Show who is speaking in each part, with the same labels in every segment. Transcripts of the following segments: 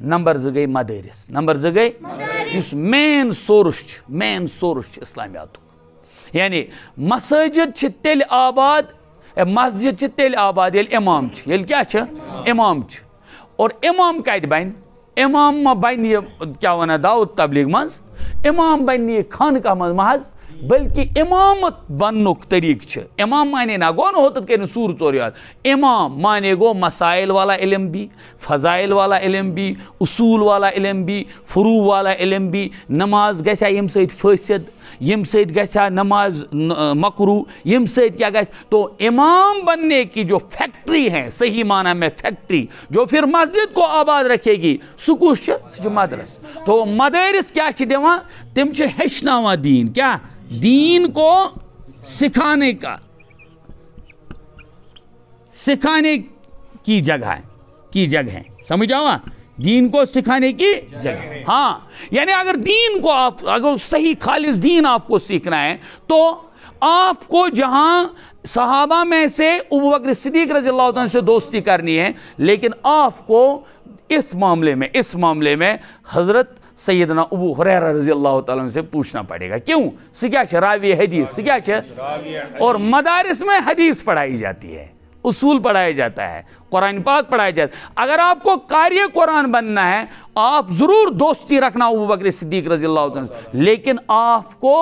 Speaker 1: number زٕ گٔے مدٲرِس number زٕ گٔے یُس مین سورُس چھُ مین سورُس چھُ اِسلامیاتُک یعنی مسٲجِد چھِ تیٚلہِ آباد مسجد چھِ تیٚلہِ آباد ییٚلہِ اِمام چھِ ییٚلہِ کیٛاہ چھِ اِمام چھِ اور اِمام کَتہِ بَنہِ اِمام ما بَنہِ یہِ کیٛاہ وَنان داوٗد تبلیٖغ منٛز اِمام بَنہِ نہٕ یہِ خانقاہ منٛز محض बल्कि इमामत बन तरीक इमाम माने ना गो नो कर सूर चोर याद इमाम माने गो मसाइल वाला इलम भी फजाइल वाला इलम भी उसूल वाला इलम भी फ्रू वाला इलम भी नमाज गया यम सद यम सा नमाज मकरू यम क्या गया तो इमाम बनने की जो फैक्ट्री है सही माना में फैक्ट्री जो फिर मस्जिद को आबाद रखेगी सह मदरस तो मदरस क्या दिवान तम हेचन दीन क्या दीन को सिखाने का सिखाने की जगह की जगह समझ आओ दीन को सिखाने की जगह हाँ यानी अगर दीन को आप अगर सही खालिस दीन आपको सीखना है तो आपको जहां सहाबा में से अबू बकर सिद्दीक रजी अल्लाह से दोस्ती करनी है लेकिन आपको इस मामले में इस मामले में हज़रत सैदना अबू हुर रजी अल्लाह से पूछना पड़ेगा क्यों से क्या रावी हदीस से क्या और मदारस में हदीस पढ़ाई जाती है उसूल पढ़ाया जाता है कुरान पाक पढ़ाया जाता है अगर आपको कार्य कुरान बनना है आप ज़रूर दोस्ती रखना अबू बकर सिद्दीक रजी अल्लाह लेकिन आपको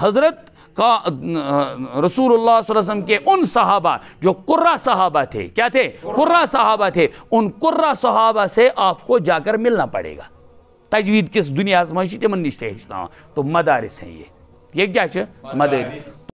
Speaker 1: हज़रत का रसूल वसम के उन सहाबा जो कुर्रा सहाबा थे क्या थे कुर्रा सहाबा थे उन कुर्रा सहाबा से आपको जाकर मिलना पड़ेगा तजवीद किस दुनिया मज तम नश तो मदारस हैं ये ये क्या मदारस